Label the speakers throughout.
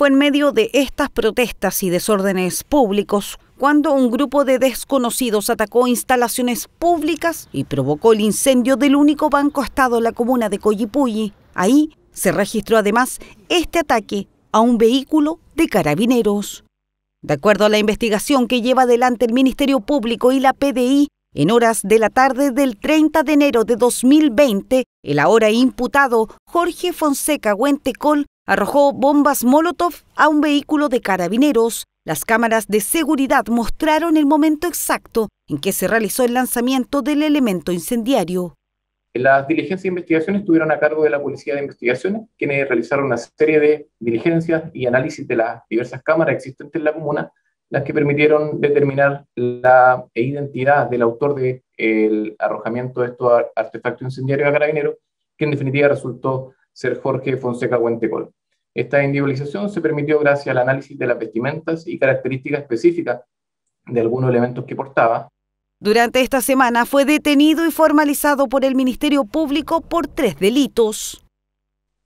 Speaker 1: fue en medio de estas protestas y desórdenes públicos cuando un grupo de desconocidos atacó instalaciones públicas y provocó el incendio del único banco estado en la comuna de Coyipulli. Ahí se registró además este ataque a un vehículo de carabineros. De acuerdo a la investigación que lleva adelante el Ministerio Público y la PDI, en horas de la tarde del 30 de enero de 2020, el ahora imputado Jorge Fonseca Huentecol arrojó bombas Molotov a un vehículo de carabineros. Las cámaras de seguridad mostraron el momento exacto en que se realizó el lanzamiento del elemento incendiario.
Speaker 2: Las diligencias de investigación estuvieron a cargo de la Policía de Investigaciones, quienes realizaron una serie de diligencias y análisis de las diversas cámaras existentes en la comuna, las que permitieron determinar la identidad del autor del arrojamiento de estos artefactos incendiarios a carabineros, que en definitiva resultó ser Jorge Fonseca Huentecol. Esta individualización se permitió gracias al análisis de las vestimentas y características específicas de algunos elementos que portaba.
Speaker 1: Durante esta semana fue detenido y formalizado por el Ministerio Público por tres delitos.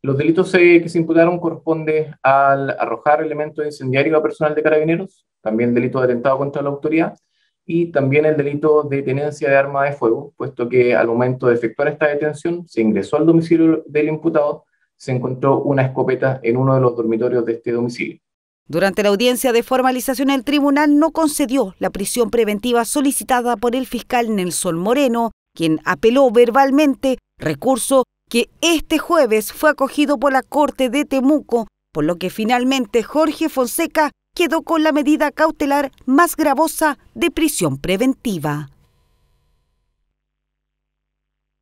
Speaker 2: Los delitos que se imputaron corresponden al arrojar elementos incendiarios a personal de carabineros, también delito de atentado contra la autoridad y también el delito de tenencia de arma de fuego, puesto que al momento de efectuar esta detención se ingresó al domicilio del imputado se encontró una escopeta en uno de los dormitorios de este domicilio.
Speaker 1: Durante la audiencia de formalización, el tribunal no concedió la prisión preventiva solicitada por el fiscal Nelson Moreno, quien apeló verbalmente, recurso que este jueves fue acogido por la Corte de Temuco, por lo que finalmente Jorge Fonseca quedó con la medida cautelar más gravosa de prisión preventiva.